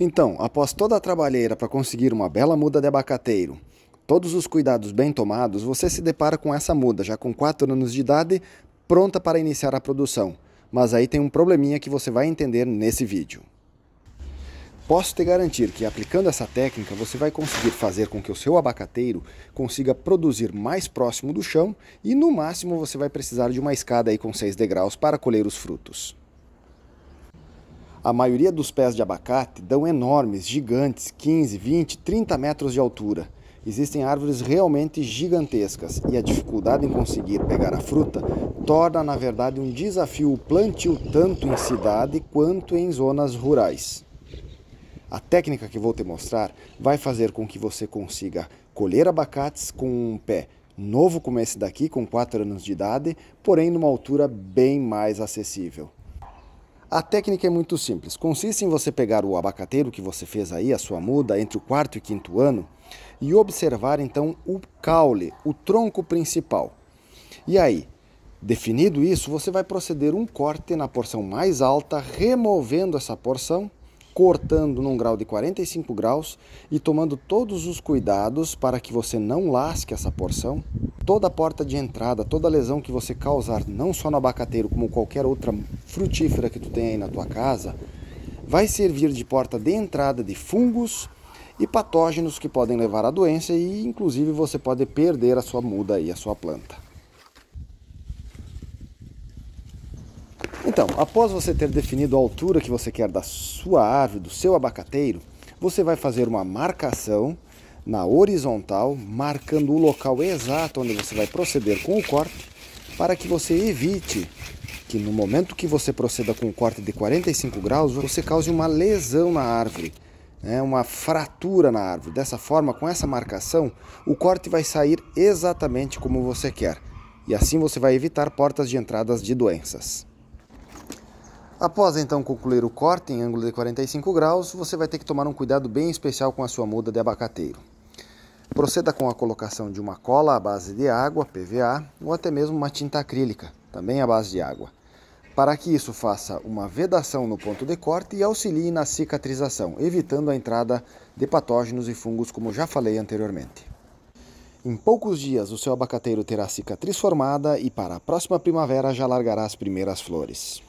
Então, após toda a trabalheira para conseguir uma bela muda de abacateiro, todos os cuidados bem tomados, você se depara com essa muda, já com 4 anos de idade, pronta para iniciar a produção. Mas aí tem um probleminha que você vai entender nesse vídeo. Posso te garantir que aplicando essa técnica você vai conseguir fazer com que o seu abacateiro consiga produzir mais próximo do chão e no máximo você vai precisar de uma escada aí com 6 degraus para colher os frutos. A maioria dos pés de abacate dão enormes, gigantes, 15, 20, 30 metros de altura. Existem árvores realmente gigantescas e a dificuldade em conseguir pegar a fruta torna, na verdade, um desafio o plantio tanto em cidade quanto em zonas rurais. A técnica que vou te mostrar vai fazer com que você consiga colher abacates com um pé novo como esse daqui, com 4 anos de idade, porém numa altura bem mais acessível. A técnica é muito simples. Consiste em você pegar o abacateiro que você fez aí, a sua muda, entre o quarto e quinto ano, e observar então o caule, o tronco principal. E aí, definido isso, você vai proceder um corte na porção mais alta, removendo essa porção cortando num grau de 45 graus e tomando todos os cuidados para que você não lasque essa porção. Toda porta de entrada, toda lesão que você causar, não só no abacateiro, como qualquer outra frutífera que tu tem aí na tua casa, vai servir de porta de entrada de fungos e patógenos que podem levar à doença e inclusive você pode perder a sua muda e a sua planta. Então, após você ter definido a altura que você quer da sua árvore, do seu abacateiro, você vai fazer uma marcação na horizontal, marcando o local exato onde você vai proceder com o corte, para que você evite que no momento que você proceda com o corte de 45 graus, você cause uma lesão na árvore, né? uma fratura na árvore. Dessa forma, com essa marcação, o corte vai sair exatamente como você quer, e assim você vai evitar portas de entradas de doenças. Após então concluir o corte em ângulo de 45 graus, você vai ter que tomar um cuidado bem especial com a sua muda de abacateiro. Proceda com a colocação de uma cola à base de água, PVA, ou até mesmo uma tinta acrílica, também à base de água, para que isso faça uma vedação no ponto de corte e auxilie na cicatrização, evitando a entrada de patógenos e fungos, como já falei anteriormente. Em poucos dias, o seu abacateiro terá cicatriz formada e para a próxima primavera já largará as primeiras flores.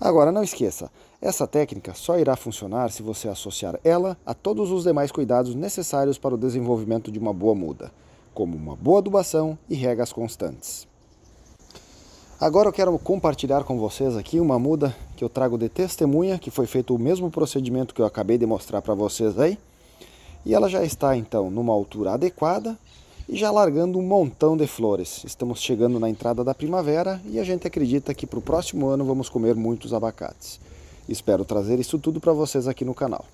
Agora, não esqueça, essa técnica só irá funcionar se você associar ela a todos os demais cuidados necessários para o desenvolvimento de uma boa muda, como uma boa adubação e regas constantes. Agora eu quero compartilhar com vocês aqui uma muda que eu trago de testemunha, que foi feito o mesmo procedimento que eu acabei de mostrar para vocês aí. E ela já está então numa altura adequada, e já largando um montão de flores. Estamos chegando na entrada da primavera e a gente acredita que para o próximo ano vamos comer muitos abacates. Espero trazer isso tudo para vocês aqui no canal.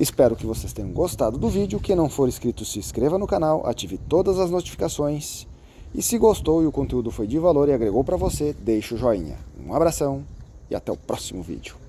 Espero que vocês tenham gostado do vídeo. Quem não for inscrito, se inscreva no canal, ative todas as notificações. E se gostou e o conteúdo foi de valor e agregou para você, deixe o joinha. Um abração e até o próximo vídeo.